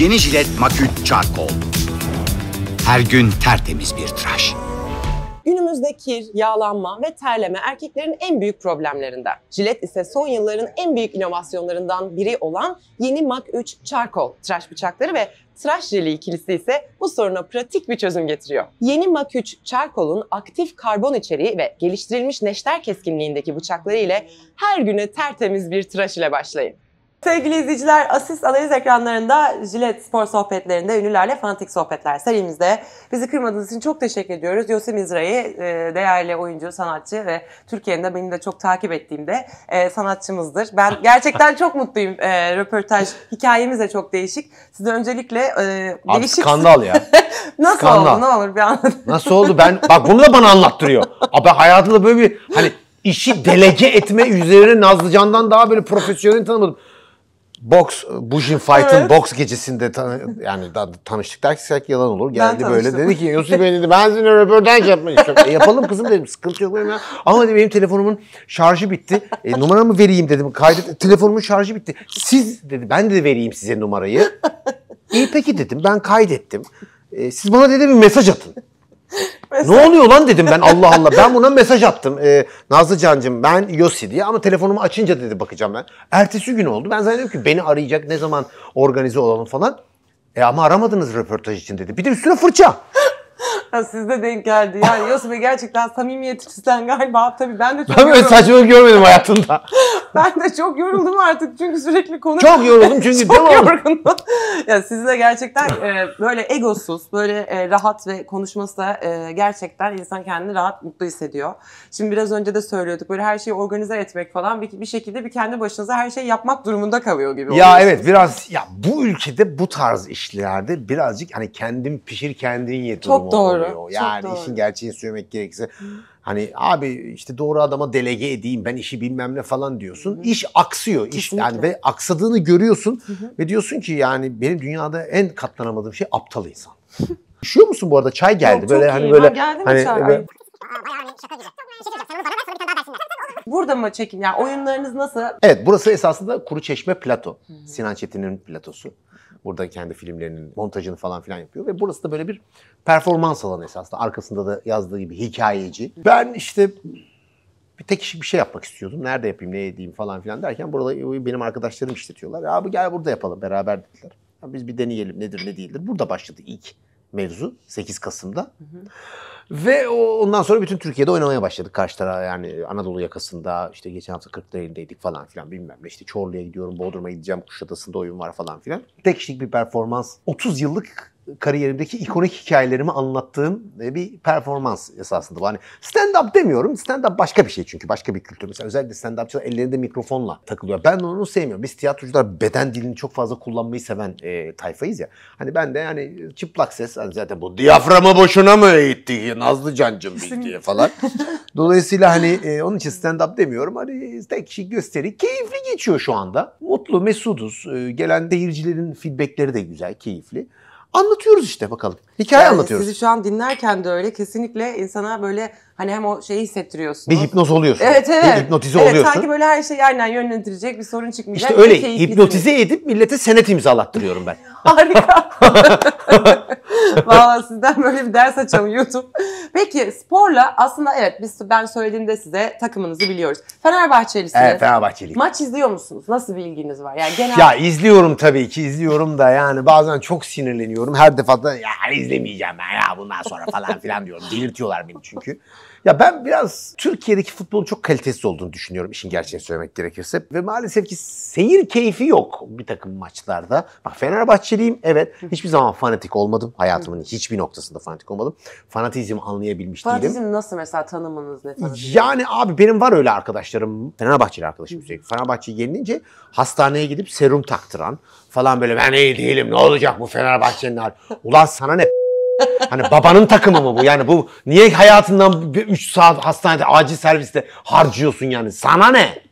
Yeni jilet makül çarkol. Her gün tertemiz bir tıraş. Günümüzde kir, yağlanma ve terleme erkeklerin en büyük problemlerinden. Jilet ise son yılların en büyük inovasyonlarından biri olan yeni Mac 3 Charcoal tıraş bıçakları ve tıraş jeli ikilisi ise bu soruna pratik bir çözüm getiriyor. Yeni Mac 3 Charcoal'un aktif karbon içeriği ve geliştirilmiş neşter keskinliğindeki bıçakları ile her güne tertemiz bir tıraş ile başlayın. Sevgili izleyiciler, Asist Analiz ekranlarında Jilet Spor Sohbetlerinde ünlülerle fanatik sohbetler serimizde. Bizi kırmadığınız için çok teşekkür ediyoruz. Yosim İzra'yı e, değerli oyuncu, sanatçı ve Türkiye'nin de benim de çok takip ettiğimde e, sanatçımızdır. Ben gerçekten çok mutluyum. E, röportaj hikayemiz de çok değişik. Size öncelikle Abi değişik... skandal ya. Nasıl skandal. oldu? Ne olur bir anlatın. Nasıl oldu? Ben Bak bunu da bana anlattırıyor. Abi hayatımda böyle bir hani işi delege etme üzerine Nazlıcan'dan daha böyle profesyonel tanımadım. Box, Bujin Fight'ın evet. boks gecesinde tanı, yani da, tanıştık dersek yalan olur. Geldi ben böyle dedi ki Yusuf Bey dedi ben sizinle röportaj yapmak istiyorum. e, yapalım kızım dedim sıkıntı yok benim ya. Ama dedi, benim telefonumun şarjı bitti. E, numaramı vereyim dedim. Kaydet telefonumun şarjı bitti. Siz dedi ben de vereyim size numarayı. İyi e, peki dedim ben kaydettim. E, siz bana dedi bir mesaj atın. Mesela... Ne oluyor lan dedim ben Allah Allah. Ben buna mesaj attım. Ee, Nazlı Can'cığım ben Yosi diye ama telefonumu açınca dedi bakacağım ben. Ertesi gün oldu. Ben zannediyorum ki beni arayacak ne zaman organize olalım falan. E ama aramadınız röportaj için dedi. Bir de üstüne fırça. Ha, sizde denk geldi. Yani Yosuf Bey gerçekten samimiyetinizden galiba tabii ben de çok Ben böyle yoruldum. saçmalık görmedim hayatımda. Ben de çok yoruldum artık çünkü sürekli konu. Çok yoruldum çünkü Çok oğlum? yorgunum. ya sizde gerçekten e, böyle egosuz, böyle e, rahat ve konuşması da e, gerçekten insan kendini rahat, mutlu hissediyor. Şimdi biraz önce de söylüyorduk böyle her şeyi organize etmek falan bir, bir şekilde bir kendi başınıza her şeyi yapmak durumunda kalıyor gibi Ya evet biraz ya bu ülkede bu tarz işlerde birazcık hani kendin pişir kendin ye Çok doğru oluyor. Yani doğru. işin gerçeğini söylemek gerekirse hani abi işte doğru adama delege edeyim ben işi bilmem ne falan diyorsun. Hı-hı. İş aksıyor. Kesinlikle. İş yani ve aksadığını görüyorsun Hı-hı. ve diyorsun ki yani benim dünyada en katlanamadığım şey aptal insan. Üşüyor musun bu arada? Çay geldi. Yok, böyle hani iyi. böyle hani, böyle, hani böyle, Burada mı çekim? Yani oyunlarınız nasıl? Evet burası esasında Kuru Çeşme Plato. Hı hı. Sinan Çetin'in platosu. Burada kendi filmlerinin montajını falan filan yapıyor ve burası da böyle bir performans alanı esasında. Arkasında da yazdığı gibi hikayeci. Ben işte bir tek kişi bir şey yapmak istiyordum. Nerede yapayım, ne edeyim falan filan derken burada benim arkadaşlarım işletiyorlar. Abi gel burada yapalım beraber dediler. Ya biz bir deneyelim nedir ne değildir. Burada başladı ilk mevzu 8 Kasım'da. Hı hı. Ve ondan sonra bütün Türkiye'de oynamaya başladık. Karşı tarafa yani Anadolu yakasında işte geçen hafta Kırklareli'ndeydik falan filan bilmem ne. İşte Çorlu'ya gidiyorum, Bodrum'a gideceğim, Kuşadası'nda oyun var falan filan. Tek kişilik bir performans. 30 yıllık kariyerimdeki ikonik hikayelerimi anlattığım e, bir performans esasında. Hani stand-up demiyorum. Stand-up başka bir şey çünkü. Başka bir kültür. Mesela özellikle stand-upçılar ellerinde mikrofonla takılıyor. Ben onu sevmiyorum. Biz tiyatrocular beden dilini çok fazla kullanmayı seven e, tayfayız ya. Hani ben de yani çıplak ses hani zaten bu diyaframı boşuna mı eğitti Nazlı Can'cım diye falan. Dolayısıyla hani e, onun için stand-up demiyorum. Hani tek şey gösteri keyifli geçiyor şu anda. Mutlu, mesuduz. E, gelen seyircilerin feedbackleri de güzel, keyifli anlatıyoruz işte bakalım. Hikaye yani anlatıyoruz. Sizi şu an dinlerken de öyle kesinlikle insana böyle hani hem o şeyi hissettiriyorsun. Bir hipnoz oluyorsun. Evet evet. Bir hipnotize evet, oluyorsun. Sanki böyle her şeyi aynen yönlendirecek bir sorun çıkmayacak. İşte öyle hipnotize edip millete senet imzalattırıyorum ben. Harika. Valla sizden böyle bir ders açalım YouTube. Peki sporla aslında evet biz ben söylediğimde size takımınızı biliyoruz. Fenerbahçelisiniz. Evet Fenerbahçeli. Maç izliyor musunuz? Nasıl bir ilginiz var? Yani genel... Ya izliyorum tabii ki izliyorum da yani bazen çok sinirleniyorum. Her defa defasında ya izlemeyeceğim ben ya bundan sonra falan filan diyorum. Delirtiyorlar beni çünkü. Ya ben biraz Türkiye'deki futbolun çok kalitesiz olduğunu düşünüyorum işin gerçeğini söylemek gerekirse. Ve maalesef ki seyir keyfi yok bir takım maçlarda. Bak Fenerbahçeliyim evet. Hiçbir zaman fanatik olmadım. Hayatımın hiçbir noktasında fanatik olmadım. Fanatizmi anlayabilmiş Fanatizm değilim. Fanatizm nasıl mesela tanımınız ne tanımınız? Yani abi benim var öyle arkadaşlarım. Fenerbahçeli arkadaşım sürekli. Fenerbahçe'yi yenilince hastaneye gidip serum taktıran falan böyle ben iyi değilim ne olacak bu Fenerbahçe'nin hali. Ulan sana ne hani babanın takımı mı bu? Yani bu niye hayatından 3 saat hastanede acil serviste harcıyorsun yani? Sana ne?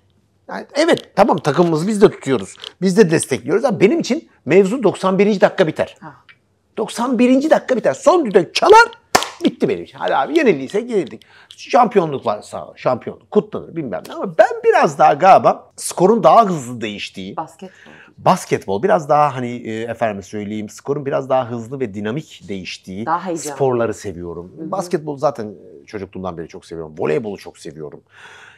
Yani evet tamam takımımızı biz de tutuyoruz. Biz de destekliyoruz ama benim için mevzu 91. dakika biter. Ha. 91. dakika biter. Son düdük çalar bitti benim için. Hadi abi yenildiyse yenildik. Şampiyonluk var sağ ol. Şampiyonluk kutlanır bilmem ne ama ben biraz daha galiba skorun daha hızlı değiştiği. Basketbol basketbol biraz daha hani e, efendim söyleyeyim skorun biraz daha hızlı ve dinamik değiştiği Daha sporları seviyorum. Basketbolu zaten e, çocukluğumdan beri çok seviyorum. Voleybolu çok seviyorum.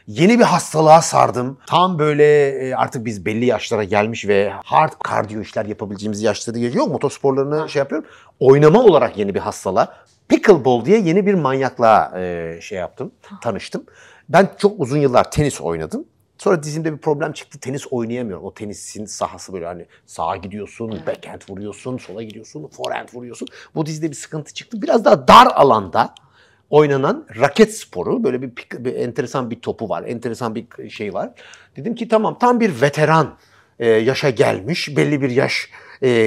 Yeni bir hastalığa sardım. Tam böyle e, artık biz belli yaşlara gelmiş ve hard kardiyo işler yapabileceğimiz yaşları yok. Motosporlarını şey yapıyorum. Oynama olarak yeni bir hastalığa. Pickleball diye yeni bir manyakla e, şey yaptım, tanıştım. Ben çok uzun yıllar tenis oynadım. Sonra dizimde bir problem çıktı. Tenis oynayamıyorum. O tenisin sahası böyle hani sağa gidiyorsun, evet. backhand vuruyorsun, sola gidiyorsun, forehand vuruyorsun. Bu dizide bir sıkıntı çıktı. Biraz daha dar alanda oynanan raket sporu böyle bir, bir enteresan bir topu var. Enteresan bir şey var. Dedim ki tamam tam bir veteran e, yaşa gelmiş. Belli bir yaş e, e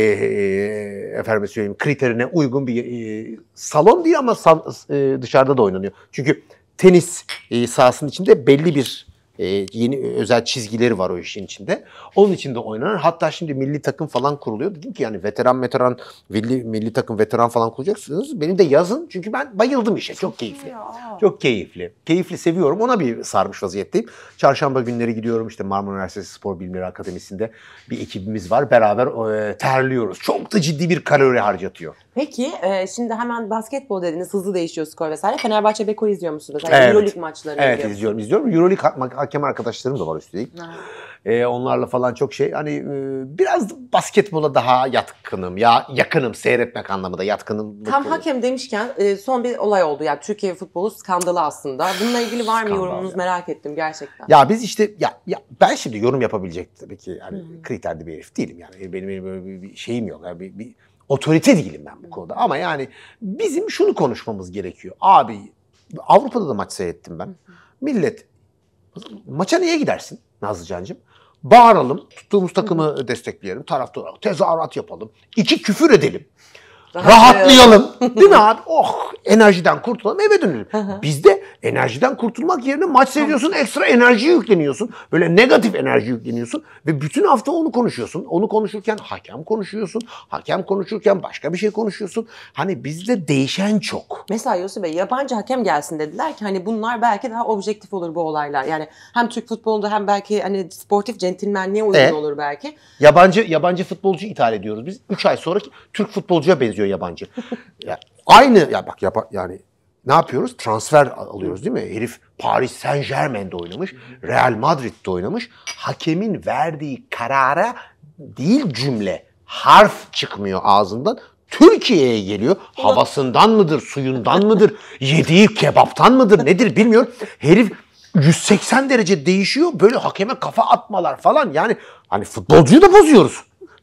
efendim söyleyeyim kriterine uygun bir e, salon değil ama sal, e, dışarıda da oynanıyor. Çünkü tenis e, sahasının içinde belli bir ee, yeni özel çizgileri var o işin içinde. Onun içinde oynanır. Hatta şimdi milli takım falan kuruluyor. Dedim ki yani veteran veteran milli, milli takım veteran falan kuracaksınız. Beni de yazın. Çünkü ben bayıldım işe. Çok keyifli. Çok keyifli. Keyifli seviyorum. Ona bir sarmış vaziyetteyim. Çarşamba günleri gidiyorum işte Marmara Üniversitesi Spor Bilimleri Akademisi'nde bir ekibimiz var. Beraber e, terliyoruz. Çok da ciddi bir kalori harcatıyor. Peki e, şimdi hemen basketbol dediniz. Hızlı değişiyor skor vesaire. Fenerbahçe Beko izliyor musunuz? Yani evet. Euroleague maçlarını Evet izliyorum izliyorum. Euroleague hakem arkadaşlarım da var üstelik. E, onlarla falan çok şey. Hani e, biraz basketbola daha yatkınım. Ya yakınım seyretmek anlamında yatkınım. Tam hakem demişken e, son bir olay oldu. Yani Türkiye futbolu skandalı aslında. Bununla ilgili var mı yorumunuz ya. merak ettim gerçekten. Ya biz işte ya, ya ben şimdi yorum yapabilecek tabii ki yani kriterli bir herif değilim yani benim, benim böyle bir, bir şeyim yok. Yani bir, bir otorite değilim ben bu konuda ama yani bizim şunu konuşmamız gerekiyor. Abi Avrupa'da da maç seyrettim ben. Millet Maça niye gidersin Nazlıcan'cığım? Bağıralım, tuttuğumuz takımı destekleyelim, taraftar tezahürat yapalım, iki küfür edelim. Rahatlayalım. Değil mi abi? Oh enerjiden kurtulalım eve dönelim. Bizde enerjiden kurtulmak yerine maç seviyorsun ekstra enerji yükleniyorsun. Böyle negatif enerji yükleniyorsun ve bütün hafta onu konuşuyorsun. Onu konuşurken hakem konuşuyorsun. Hakem konuşurken başka bir şey konuşuyorsun. Hani bizde değişen çok. Mesela Yusuf Bey yabancı hakem gelsin dediler ki hani bunlar belki daha objektif olur bu olaylar. Yani hem Türk futbolunda hem belki hani sportif centilmenliğe uygun e, olur belki. Yabancı yabancı futbolcu ithal ediyoruz biz. 3 ay sonra Türk futbolcuya benziyor diyor yabancı. ya, aynı ya bak yapa, yani ne yapıyoruz? Transfer alıyoruz değil mi? Herif Paris Saint Germain'de oynamış, Real Madrid'de oynamış. Hakemin verdiği karara değil cümle, harf çıkmıyor ağzından. Türkiye'ye geliyor. Havasından mıdır, suyundan mıdır, yediği kebaptan mıdır nedir bilmiyorum. Herif 180 derece değişiyor. Böyle hakeme kafa atmalar falan. Yani hani futbolcuyu da bozuyoruz.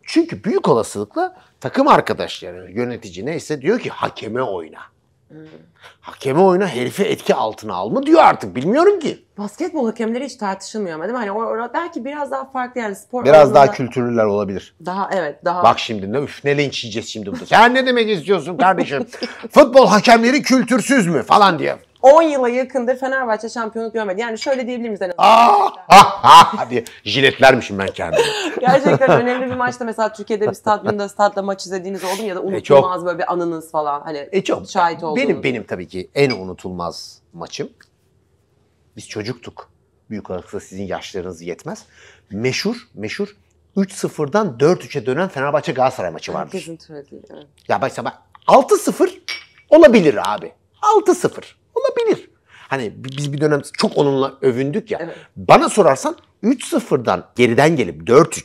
Çünkü büyük olasılıkla takım arkadaşları, yönetici neyse diyor ki hakeme oyna. Hmm. Hakeme oyna herifi etki altına al mı diyor artık bilmiyorum ki. Basketbol hakemleri hiç tartışılmıyor ama değil mi? Hani orada belki biraz daha farklı yani spor Biraz daha kültürlüler olabilir. Daha evet daha. Bak şimdi ne üf ne linç yiyeceğiz şimdi burada. Sen ne demek istiyorsun kardeşim? Futbol hakemleri kültürsüz mü falan diyor. 10 yıla yakındır Fenerbahçe şampiyonluk görmedi. Yani şöyle diyebilir miyiz en hani- azından? Ah, ah, Hadi ah, jiletlermişim ben kendimi. Gerçekten önemli bir maçta mesela Türkiye'de bir stadyumda statla maç izlediğiniz oldu mu ya da e, unutulmaz e çok, böyle bir anınız falan hani e çok, şahit olduğunuz. Benim benim tabii ki en unutulmaz maçım. Biz çocuktuk. Büyük olasılıkla sizin yaşlarınız yetmez. Meşhur, meşhur 3-0'dan 4-3'e dönen Fenerbahçe Galatasaray maçı vardır. Herkesin söylediği. Evet. Ya bak, bak 6-0 olabilir abi. 6-0 olabilir. Hani biz bir dönem çok onunla övündük ya. Evet. Bana sorarsan 3-0'dan geriden gelip 4-3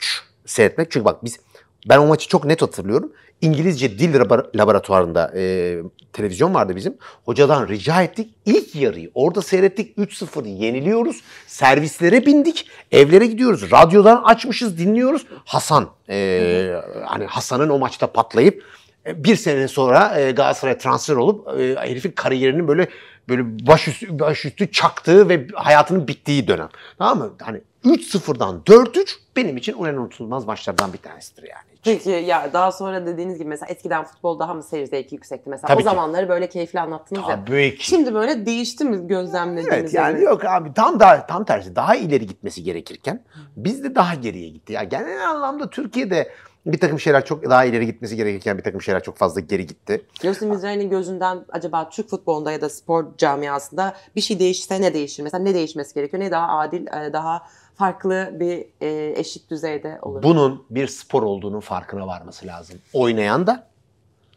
seyretmek. Çünkü bak biz ben o maçı çok net hatırlıyorum. İngilizce Dil Laboratuvarı'nda e, televizyon vardı bizim. Hocadan rica ettik. İlk yarıyı orada seyrettik. 3-0 yeniliyoruz. Servislere bindik. Evlere gidiyoruz. Radyodan açmışız dinliyoruz. Hasan, e, hani Hasan'ın o maçta patlayıp bir sene sonra Galatasaray'a transfer olup herifin kariyerinin böyle böyle başüstü, başüstü çaktığı ve hayatının bittiği dönem. Tamam mı? Hani 3-0'dan 4-3 benim için en unutulmaz maçlardan bir tanesidir yani. Peki ya daha sonra dediğiniz gibi mesela eskiden futbol daha mı seyir zevki yüksekti mesela Tabii o ki. zamanları böyle keyifli anlattınız ya. ki. Şimdi böyle değişti mi gözlemlediğiniz? Evet yani yok abi tam da tam tersi daha ileri gitmesi gerekirken biz de daha geriye gitti. Ya genel anlamda Türkiye'de bir takım şeyler çok daha ileri gitmesi gerekirken bir takım şeyler çok fazla geri gitti. Yosin Mizrahi'nin gözünden acaba Türk futbolunda ya da spor camiasında bir şey değişse ne değişir? Mesela ne değişmesi gerekiyor? Ne daha adil, e, daha farklı bir e, eşit düzeyde olur? Bunun bir spor olduğunun farkına varması lazım. Oynayan da,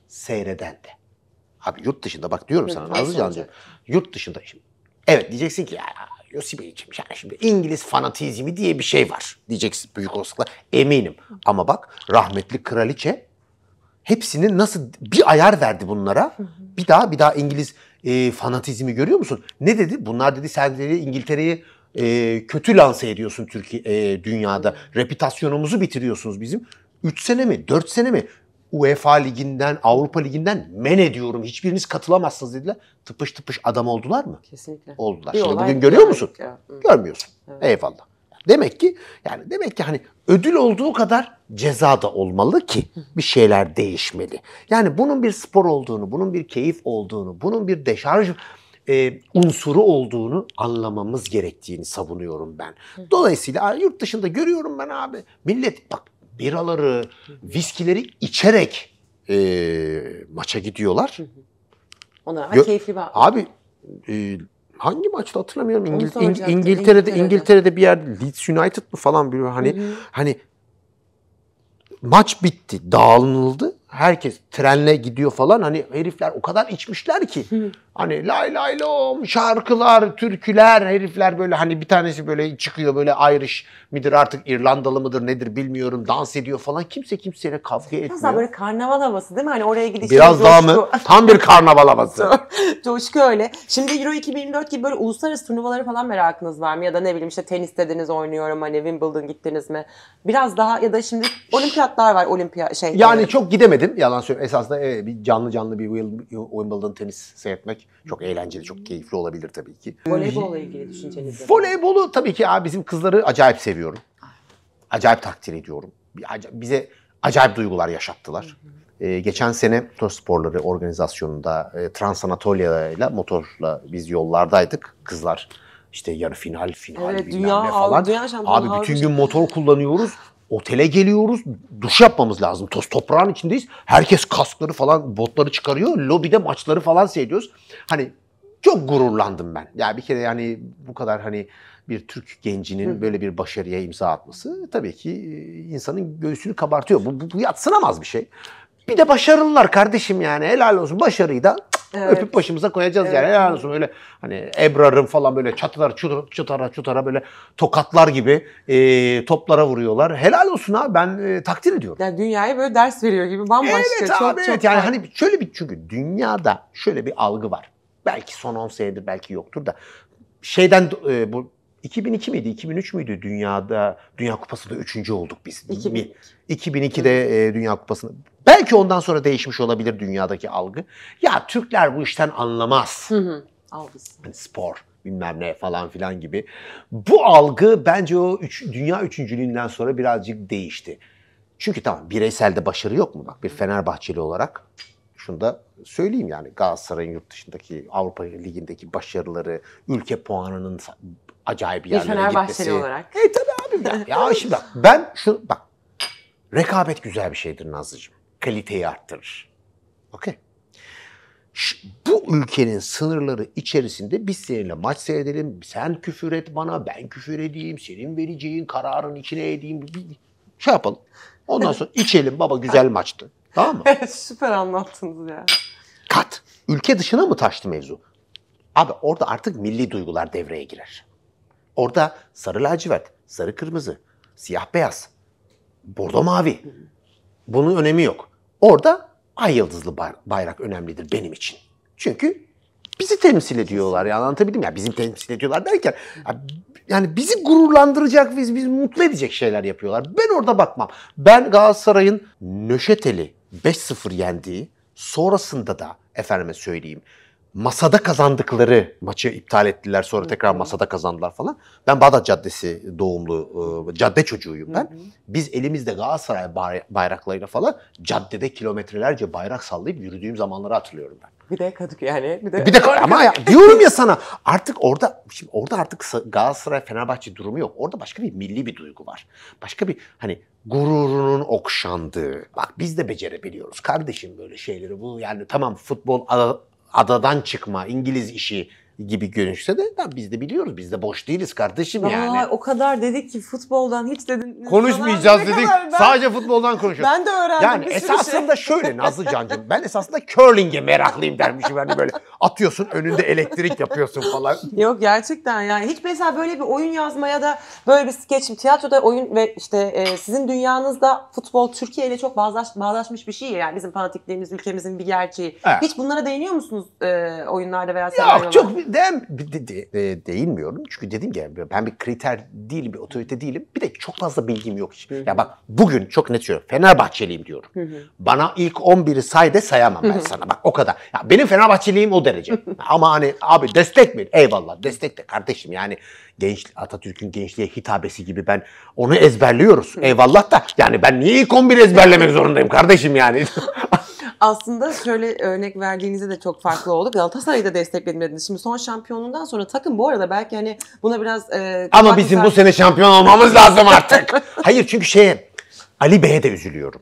seyreden de. Abi yurt dışında bak diyorum sana Nazlı Cancı. Yurt dışında. Şimdi, evet diyeceksin ki ya Yossi Beyciğim yani şimdi İngiliz fanatizmi diye bir şey var diyeceksin büyük olasılıkla eminim. Ama bak rahmetli kraliçe hepsini nasıl bir ayar verdi bunlara. Bir daha bir daha İngiliz e, fanatizmi görüyor musun? Ne dedi? Bunlar dedi sen dedi İngiltere'yi e, kötü lanse ediyorsun Türkiye e, dünyada. Reputasyonumuzu bitiriyorsunuz bizim. 3 sene mi? 4 sene mi? UEFA Ligi'nden, Avrupa Ligi'nden men ediyorum. Hiçbiriniz katılamazsınız dediler. Tıpış tıpış adam oldular mı? Kesinlikle. Oldular. Bir Şimdi bugün görüyor musun? Ya. Görmüyorsun. Evet. Eyvallah. Demek ki yani demek ki hani ödül olduğu kadar ceza da olmalı ki bir şeyler değişmeli. Yani bunun bir spor olduğunu, bunun bir keyif olduğunu, bunun bir deşarj e, unsuru olduğunu anlamamız gerektiğini savunuyorum ben. Dolayısıyla yurt dışında görüyorum ben abi. Millet bak biraları, viskileri içerek e, maça gidiyorlar. Ona Gö- keyifli bir Abi e, hangi maçta hatırlamıyorum. İngil- İng- İngiltere'de, İngiltere'de İngiltere'de bir yer Leeds United mı falan bir hani Hı-hı. hani maç bitti, dağılınıldı herkes trenle gidiyor falan hani herifler o kadar içmişler ki hani lay lay lom şarkılar, türküler herifler böyle hani bir tanesi böyle çıkıyor böyle Irish midir artık İrlandalı mıdır nedir bilmiyorum dans ediyor falan kimse kimseyle kavga etmiyor. Biraz daha böyle karnaval havası değil mi? Hani oraya gidişimiz Biraz daha mı? Tam bir karnaval havası. coşku öyle. Şimdi Euro 2024 gibi böyle uluslararası turnuvaları falan merakınız var mı? Ya da ne bileyim işte tenis dediniz oynuyorum hani Wimbledon gittiniz mi? Biraz daha ya da şimdi olimpiyatlar var olimpiyat şey. Yani e, çok gidemedim seyrettim. Yalan söylüyorum Esasında evet, bir canlı canlı bir Wimbledon tenis seyretmek çok eğlenceli, çok keyifli olabilir tabii ki. Voleybolla ilgili düşünceleriniz var. Voleybolu tabii ki abi bizim kızları acayip seviyorum. Acayip takdir ediyorum. Bize acayip duygular yaşattılar. ee, geçen sene motor sporları organizasyonunda e, Trans Anatolia ile motorla biz yollardaydık kızlar. işte yarı final, final evet, bilmem dünya, ne falan. Dünya Abi bütün gün şey- motor kullanıyoruz. Otele geliyoruz, duş yapmamız lazım. Toz toprağın içindeyiz. Herkes kaskları falan, botları çıkarıyor. Lobide maçları falan seyrediyoruz. Hani çok gururlandım ben. Ya yani bir kere yani bu kadar hani bir Türk gencinin böyle bir başarıya imza atması tabii ki e, insanın göğsünü kabartıyor. Bu, bu, bu yatsınamaz bir şey. Bir de başarılılar kardeşim yani helal olsun başarıyı da Evet. Öpüp başımıza koyacağız evet. yani. Helal olsun öyle hani Ebrar'ın falan böyle çatılar çutara çutara böyle tokatlar gibi e, toplara vuruyorlar. Helal olsun ha ben e, takdir ediyorum. Yani dünyaya böyle ders veriyor gibi bambaşka. Evet çok, abi çok, evet yani hani şöyle bir çünkü dünyada şöyle bir algı var. Belki son 10 senedir belki yoktur da şeyden e, bu 2002 miydi, 2003 müydü dünyada Dünya Kupası'nda üçüncü olduk biz. 2000. 2002'de e, Dünya Kupası'nda. Belki ondan sonra değişmiş olabilir dünyadaki algı. Ya Türkler bu işten anlamaz. Hı hı. Algısı. Hani spor bilmem ne falan filan gibi. Bu algı bence o üç, dünya üçüncülüğünden sonra birazcık değişti. Çünkü tamam bireyselde başarı yok mu? Bak bir Fenerbahçeli olarak şunu da söyleyeyim yani Galatasaray'ın yurt dışındaki Avrupa Ligi'ndeki başarıları, ülke puanının acayip bir yerlere Bir Fenerbahçeli olarak. E tabii abim ya. ya şimdi bak ben şu bak rekabet güzel bir şeydir Nazlıcığım. Kaliteyi arttırır. Okey. Bu ülkenin sınırları içerisinde biz seninle maç seyredelim. Sen küfür et bana, ben küfür edeyim. Senin vereceğin kararın içine edeyim. Şey yapalım. Ondan sonra içelim baba güzel maçtı. Tamam mı? Süper anlattınız ya. Kat. Ülke dışına mı taştı mevzu? Abi orada artık milli duygular devreye girer. Orada sarı lacivert, sarı kırmızı, siyah beyaz, bordo mavi. Bunun önemi yok. Orada ay yıldızlı bayrak önemlidir benim için. Çünkü bizi temsil ediyorlar. Ya anlatabildim ya bizi temsil ediyorlar derken yani bizi gururlandıracak, biz bizi mutlu edecek şeyler yapıyorlar. Ben orada bakmam. Ben Galatasaray'ın nöşeteli 5-0 yendiği sonrasında da efendime söyleyeyim masada kazandıkları maçı iptal ettiler. Sonra Hı-hı. tekrar masada kazandılar falan. Ben Bağdat Caddesi doğumlu, e, cadde çocuğuyum ben. Hı-hı. Biz elimizde Galatasaray bayraklarıyla falan caddede kilometrelerce bayrak sallayıp yürüdüğüm zamanları hatırlıyorum ben. Bir de kadık yani. Bir de, bir de ama ya, diyorum ya sana artık orada şimdi orada artık Galatasaray Fenerbahçe durumu yok. Orada başka bir milli bir duygu var. Başka bir hani gururunun okşandığı. Bak biz de becerebiliyoruz kardeşim böyle şeyleri. Bu yani tamam futbol adadan çıkma, İngiliz işi gibi görünse de ya biz de biliyoruz biz de boş değiliz kardeşim Aa, yani. O kadar dedik ki futboldan hiç dedin. Konuşmayacağız dedik. Ben, sadece futboldan konuşuyoruz. Ben de öğrendim. Yani esasında şey. şöyle Nazlıcancığım ben esasında curling'e meraklıyım dermişim. Hani böyle atıyorsun önünde elektrik yapıyorsun falan. Yok gerçekten yani. Hiç mesela böyle bir oyun yazmaya da böyle bir skeçim tiyatroda oyun ve işte e, sizin dünyanızda futbol Türkiye ile çok bağdaş, bağdaşmış bir şey yani bizim fanatikliğimiz ülkemizin bir gerçeği. Evet. Hiç bunlara değiniyor musunuz e, oyunlarda veya senaryolarda? Yok çok dem de, de, de, değinmiyorum. Çünkü dedim ki ben bir kriter değilim, bir otorite değilim. Bir de çok fazla bilgim yok. Hı hı. Ya bak bugün çok net söylüyorum. Fenerbahçeliyim diyorum. Hı hı. Bana ilk 11'i say de sayamam ben hı hı. sana. Bak o kadar. Ya benim Fenerbahçeliyim o derece. Ama hani abi destek mi? Eyvallah destek de kardeşim yani genç Atatürk'ün gençliğe hitabesi gibi ben onu ezberliyoruz. Eyvallah da yani ben niye ilk 11 ezberlemek zorundayım kardeşim yani? Aslında şöyle örnek verdiğinizde de çok farklı oldu. Galatasaray'ı da dediniz. Şimdi son şampiyonundan sonra takım bu arada belki hani buna biraz... E, Ama bizim bu sene şampiyon olmamız lazım artık. Hayır çünkü şeye Ali Bey'e de üzülüyorum.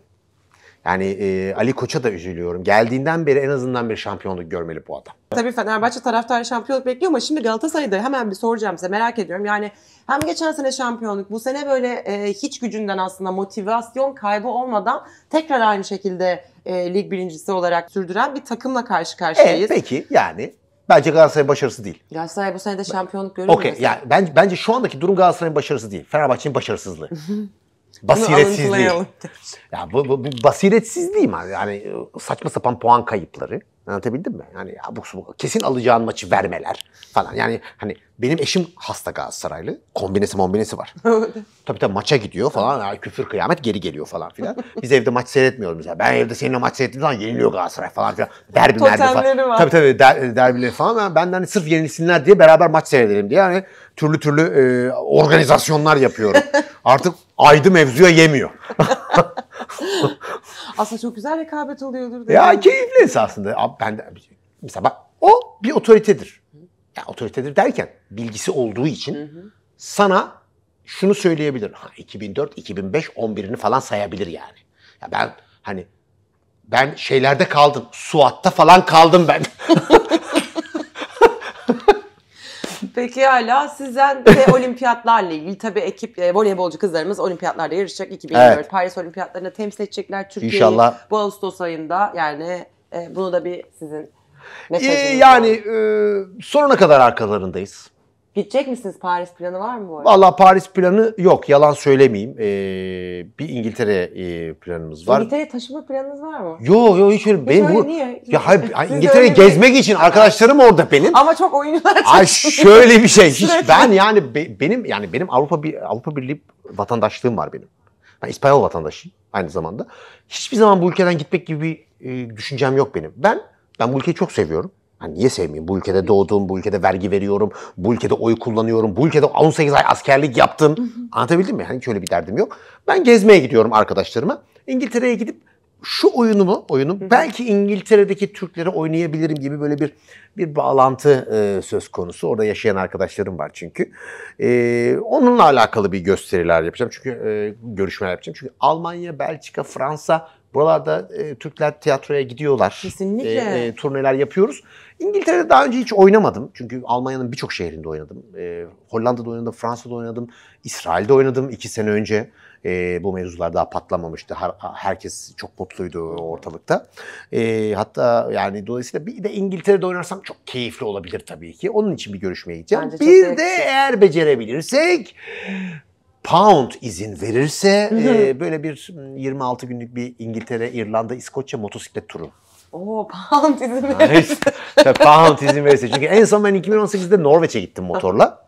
Yani e, Ali Koç'a da üzülüyorum. Geldiğinden beri en azından bir şampiyonluk görmeli bu adam. Tabii Fenerbahçe taraftarı şampiyonluk bekliyor ama şimdi Galatasaray'da hemen bir soracağım size merak ediyorum. Yani hem geçen sene şampiyonluk bu sene böyle e, hiç gücünden aslında motivasyon kaybı olmadan tekrar aynı şekilde e, lig birincisi olarak sürdüren bir takımla karşı karşıyayız. Evet, peki yani Bence Galatasaray başarısı değil. Galatasaray bu sene de şampiyonluk görür mü? Okey. Yani bence, bence şu andaki durum Galatasaray'ın başarısı değil. Fenerbahçe'nin başarısızlığı. Basiretsizliği. Ya bu, bu, bu basiretsizliği mi? Yani e, saçma sapan puan kayıpları. Anlatabildim mi? Yani bu subuk. Kesin alacağın maçı vermeler falan. Yani hani benim eşim hasta Galatasaraylı. Kombinesi mombinesi var. tabii tabii maça gidiyor falan. Yani küfür kıyamet geri geliyor falan filan. Biz evde maç seyretmiyoruz. Ya. Ben evde seninle maç seyrettiğim zaman yeniliyor Galatasaray falan filan. Derbi merbi falan. Var. Tabii tabii der, derbileri falan. Yani ben de hani sırf yenilsinler diye beraber maç seyredelim diye. Yani türlü türlü e, organizasyonlar yapıyorum. Artık aydı mevzuya yemiyor. Aslında çok güzel rekabet oluyordur. Ya yani. keyifli esasında. ben de, mesela bak o bir otoritedir. Ya, otoritedir derken bilgisi olduğu için hı hı. sana şunu söyleyebilir. Ha, 2004, 2005, 11'ini falan sayabilir yani. Ya ben hani ben şeylerde kaldım. Suat'ta falan kaldım ben. Peki hala sizden de olimpiyatlarla ilgili tabii ekip e, voleybolcu kızlarımız olimpiyatlarda yarışacak 2024 Evet. Paris olimpiyatlarına temsil edecekler Türkiye'yi. İnşallah. Bu Ağustos ayında yani e, bunu da bir sizin ee, mesajınız. Ee, yani e, sonuna kadar arkalarındayız. Gidecek misiniz? Paris planı var mı bu arada? Valla Paris planı yok. Yalan söylemeyeyim. Ee, bir İngiltere e, planımız var. İngiltere taşıma planınız var mı? Yo yo hiç öyle. Hiç benim öyle bu... niye? Ya hayır İngiltere'ye gezmek mi? için arkadaşlarım orada benim. Ama çok oyuncular Ay şöyle bir şey. Hiç ben yani be, benim yani benim Avrupa bir Avrupa Birliği vatandaşlığım var benim. Ben İspanyol vatandaşıyım aynı zamanda. Hiçbir zaman bu ülkeden gitmek gibi bir e, düşüncem yok benim. Ben ben bu ülkeyi çok seviyorum. Hani niye sevmeyeyim? Bu ülkede doğdum, bu ülkede vergi veriyorum, bu ülkede oy kullanıyorum, bu ülkede 18 ay askerlik yaptım. Anlatabildim mi? Hani hiç bir derdim yok. Ben gezmeye gidiyorum arkadaşlarıma. İngiltere'ye gidip şu oyunumu, oyunum, belki İngiltere'deki Türklere oynayabilirim gibi böyle bir bir bağlantı e, söz konusu. Orada yaşayan arkadaşlarım var çünkü. E, onunla alakalı bir gösteriler yapacağım. Çünkü e, görüşmeler yapacağım. Çünkü Almanya, Belçika, Fransa Buralarda e, Türkler tiyatroya gidiyorlar. Kesinlikle. E, e, turneler yapıyoruz. İngiltere'de daha önce hiç oynamadım. Çünkü Almanya'nın birçok şehrinde oynadım. E, Hollanda'da oynadım, Fransa'da oynadım, İsrail'de oynadım iki sene önce. E, bu mevzular daha patlamamıştı. Her, herkes çok mutluydu ortalıkta. E, hatta yani dolayısıyla bir de İngiltere'de oynarsam çok keyifli olabilir tabii ki. Onun için bir görüşmeye gideceğim. Bence bir de eğer becerebilirsek pound izin verirse hı hı. E, böyle bir 26 hmm, günlük bir İngiltere, İrlanda, İskoçya motosiklet turu. Oo pound izin verirse. pound izin verirse. Çünkü en son ben 2018'de Norveç'e gittim motorla.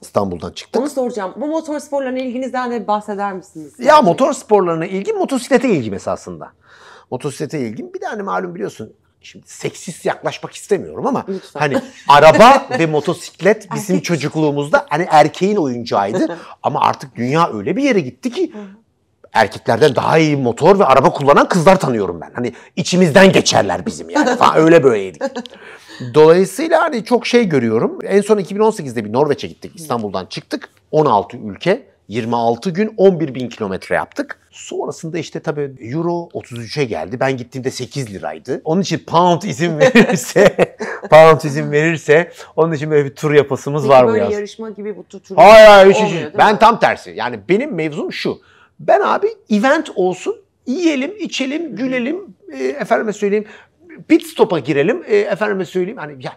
İstanbul'dan çıktık. Onu soracağım. Bu motor sporlarına ilginizden de bahseder misiniz? Ya motor sporlarına ilgi motosiklete ilgim esasında. Motosiklete ilgim. Bir de hani malum biliyorsun şimdi seksist yaklaşmak istemiyorum ama Lütfen. hani araba ve motosiklet bizim Erkek. çocukluğumuzda hani erkeğin oyuncağıydı ama artık dünya öyle bir yere gitti ki erkeklerden daha iyi motor ve araba kullanan kızlar tanıyorum ben. Hani içimizden geçerler bizim yani falan öyle böyleydik. Dolayısıyla hani çok şey görüyorum. En son 2018'de bir Norveç'e gittik. İstanbul'dan çıktık. 16 ülke 26 gün 11 bin kilometre yaptık. Sonrasında işte tabii euro 33'e geldi. Ben gittiğimde 8 liraydı. Onun için pound izin verirse, pound izin verirse onun için böyle bir tur yapasımız Peki var mı böyle yaz? yarışma gibi bu tur tur. Hayır hayır hiç, hiç. Ben mi? tam tersi. Yani benim mevzum şu. Ben abi event olsun, yiyelim, içelim, gülelim, e, efendime söyleyeyim, pit stop'a girelim, e, efendime söyleyeyim. Hani ya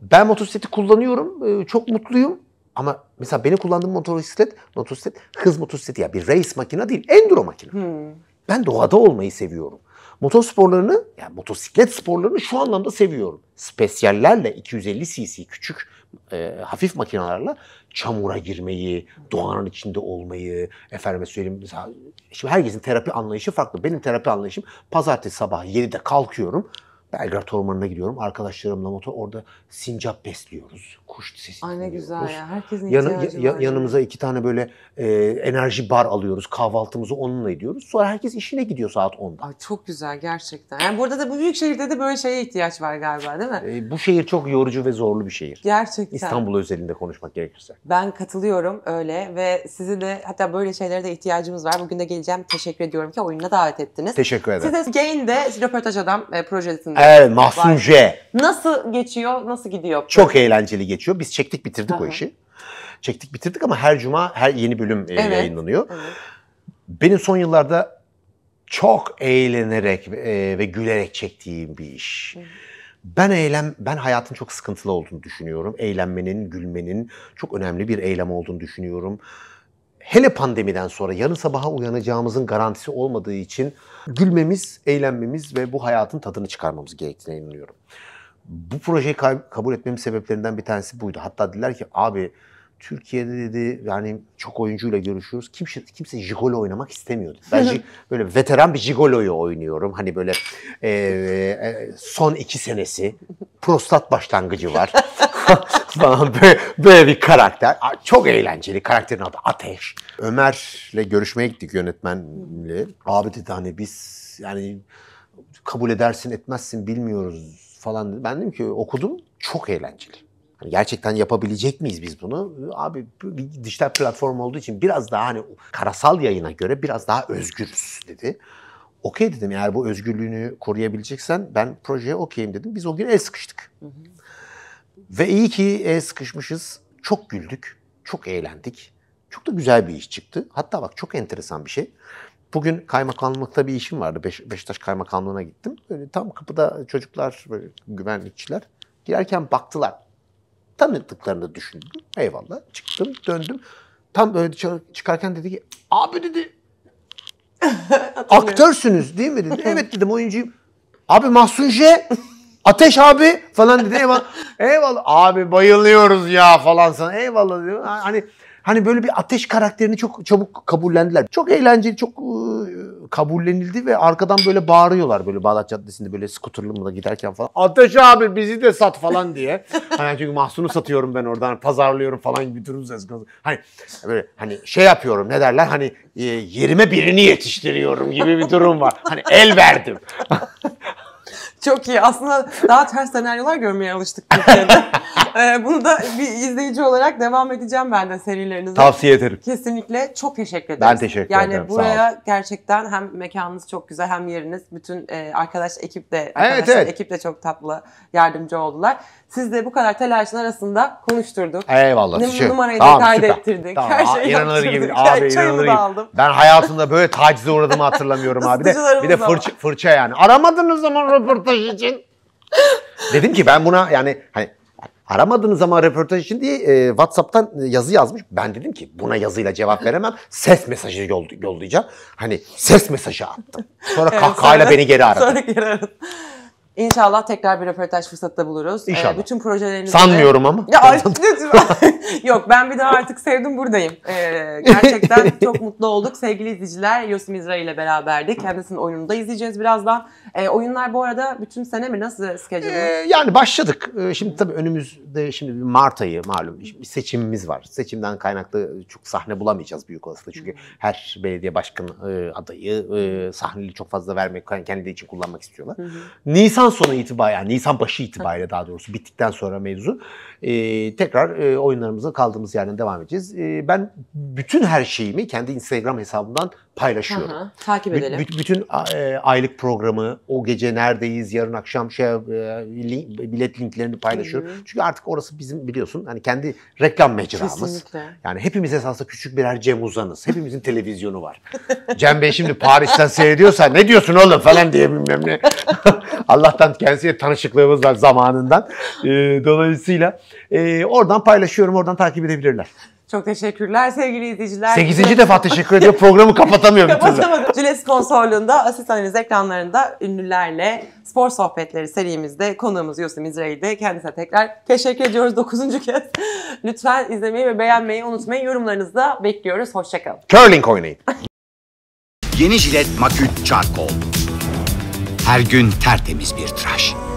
ben motosikleti kullanıyorum, e, çok mutluyum. Ama mesela benim kullandığım motosiklet, motosiklet hız motosikleti ya bir race makina değil, enduro makina. Hmm. Ben doğada olmayı seviyorum. Motosporlarını, yani motosiklet sporlarını şu anlamda seviyorum. spesyallerle 250 cc küçük e, hafif makinalarla çamura girmeyi, doğanın içinde olmayı, efendime söyleyeyim mesela şimdi herkesin terapi anlayışı farklı. Benim terapi anlayışım pazartesi sabah 7'de kalkıyorum. Belgrad Ormanı'na gidiyorum. Arkadaşlarımla motor orada sincap besliyoruz kuş sesi. Ay ne güzel ya. Herkesin ihtiyacı ya, var. Yanımıza iki tane böyle e, enerji bar alıyoruz. Kahvaltımızı onunla ediyoruz. Sonra herkes işine gidiyor saat 10'da. Ay çok güzel gerçekten. Yani burada da bu büyük şehirde de böyle şeye ihtiyaç var galiba değil mi? E, bu şehir çok yorucu ve zorlu bir şehir. Gerçekten. İstanbul özelinde konuşmak gerekirse. Ben katılıyorum öyle ve sizi de hatta böyle şeylere de ihtiyacımız var. Bugün de geleceğim. Teşekkür ediyorum ki oyununa davet ettiniz. Teşekkür ederim. Siz de Gain'de Röportaj Adam e, projesinde. Evet Mahsun J. Nasıl geçiyor? Nasıl gidiyor? Çok eğlenceli geçiyor geçiyor. Biz çektik bitirdik Aha. o işi. Çektik bitirdik ama her cuma her yeni bölüm e, evet. yayınlanıyor. Evet. Benim son yıllarda çok eğlenerek e, ve gülerek çektiğim bir iş. Ben eylem, ben hayatın çok sıkıntılı olduğunu düşünüyorum. Eğlenmenin, gülmenin çok önemli bir eylem olduğunu düşünüyorum. Hele pandemiden sonra yarın sabaha uyanacağımızın garantisi olmadığı için gülmemiz, eğlenmemiz ve bu hayatın tadını çıkarmamız gerektiğine inanıyorum bu projeyi kabul etmemin sebeplerinden bir tanesi buydu. Hatta dediler ki abi Türkiye'de dedi yani çok oyuncuyla görüşüyoruz. Kimse kimse jigolo oynamak istemiyordu. Ben böyle veteran bir jigoloyu oynuyorum. Hani böyle e, e, son iki senesi prostat başlangıcı var. falan böyle, böyle bir karakter. Çok eğlenceli. Karakterin adı Ateş. Ömer'le görüşmeye gittik yönetmenle. Abi dedi hani biz yani kabul edersin etmezsin bilmiyoruz falan dedi. Ben dedim ki okudum çok eğlenceli. Hani gerçekten yapabilecek miyiz biz bunu? Abi bir dijital platform olduğu için biraz daha hani karasal yayına göre biraz daha özgürüz dedi. Okey dedim eğer bu özgürlüğünü koruyabileceksen ben projeye okeyim dedim. Biz o gün el sıkıştık. Ve iyi ki el sıkışmışız. Çok güldük, çok eğlendik. Çok da güzel bir iş çıktı. Hatta bak çok enteresan bir şey. Bugün kaymakamlıkta bir işim vardı. Beş, Beşiktaş kaymakamlığına gittim. Böyle tam kapıda çocuklar, böyle güvenlikçiler girerken baktılar. Tanıdıklarını düşündüm. Eyvallah. Çıktım, döndüm. Tam böyle çıkarken dedi ki, abi dedi, aktörsünüz değil mi dedi. Evet dedim oyuncuyum. Abi Mahsun J, Ateş abi falan dedi. Eyvallah. Eyvallah. Abi bayılıyoruz ya falan sana. Eyvallah dedim. Hani Hani böyle bir ateş karakterini çok çabuk kabullendiler. Çok eğlenceli, çok e, kabullenildi ve arkadan böyle bağırıyorlar böyle Bağdat Caddesi'nde böyle skuterlı giderken falan. Ateş abi bizi de sat falan diye. hani çünkü mahsunu satıyorum ben oradan hani pazarlıyorum falan gibi bir durum söz Hani böyle hani şey yapıyorum ne derler hani e, yerime birini yetiştiriyorum gibi bir durum var. Hani el verdim. Çok iyi. Aslında daha ters senaryolar görmeye alıştık Türkiye'de. Ee, bunu da bir izleyici olarak devam edeceğim ben de serilerinize. Tavsiye ederim. Kesinlikle çok teşekkür ederiz. Ben teşekkür yani ederim. Yani buraya gerçekten hem mekanınız çok güzel hem yeriniz. Bütün e, arkadaş ekip de arkadaşlar evet, evet. ekip de çok tatlı yardımcı oldular. Siz de bu kadar telaşın arasında konuşturduk. Eyvallah. Num şey. Numarayı tamam, da kaydettirdik. Tamam, Her şeyi inanılır gibi. Abi inanılır gibi. Aldım. Ben hayatımda böyle tacize uğradığımı hatırlamıyorum abi. De, bir de fırça, fırça yani. Aramadınız zaman röportaj için. Dedim ki ben buna yani hani aramadınız zaman röportaj için diye e, WhatsApp'tan e, yazı yazmış. Ben dedim ki buna yazıyla cevap veremem. Ses mesajı yollayacağım. Hani ses mesajı attım. Sonra evet, kahkahayla sonra, beni geri aradı. Sonra geri aradı. İnşallah tekrar bir röportaj fırsatı buluruz. Ee, İnşallah. bütün projelerinizi... Sanmıyorum de... ama. Ya, ay, Yok ben bir daha artık sevdim buradayım. Ee, gerçekten çok mutlu olduk. Sevgili izleyiciler Yosim İzrail ile beraberdik. Kendisinin oyununu da izleyeceğiz birazdan. Ee, oyunlar bu arada bütün sene mi? Nasıl schedule? Ee, yani başladık. Ee, şimdi tabii önümüzde şimdi bir Mart ayı malum. Şimdi seçimimiz var. Seçimden kaynaklı çok sahne bulamayacağız büyük olasılıkla. Çünkü hmm. her belediye başkan e, adayı e, sahneli çok fazla vermek kendi için kullanmak istiyorlar. Nisan Nisan sonu itibariyle, yani Nisan başı itibariyle daha doğrusu bittikten sonra mevzu e, tekrar e, oyunlarımıza kaldığımız yerden devam edeceğiz. E, ben bütün her şeyimi kendi Instagram hesabımdan paylaşıyorum. Aha, takip edelim. B- bütün e, aylık programı, o gece neredeyiz, yarın akşam şey e, link, bilet linklerini paylaşıyorum. Hı-hı. Çünkü artık orası bizim biliyorsun hani kendi reklam mecramız. Kesinlikle. Yani hepimiz esasında küçük birer Cem Uzan'ız. Hepimizin televizyonu var. Cem Bey şimdi Paris'ten seyrediyorsa ne diyorsun oğlum falan diye bilmem ne. Allah'tan kendisiyle tanışıklığımız var zamanından. E, dolayısıyla e, oradan paylaşıyorum, oradan takip edebilirler. Çok teşekkürler sevgili izleyiciler. Sekizinci defa teşekkür ediyorum Programı kapatamıyorum. bir türlü. Cile sponsorluğunda Asist Analiz ekranlarında ünlülerle spor sohbetleri serimizde konuğumuz Yusuf İzrail'de. Kendisine tekrar teşekkür ediyoruz dokuzuncu kez. Lütfen izlemeyi ve beğenmeyi unutmayın. Yorumlarınızı da bekliyoruz. Hoşçakalın. Curling oynayın. Yeni jilet makül çarkol. Her gün tertemiz bir tıraş.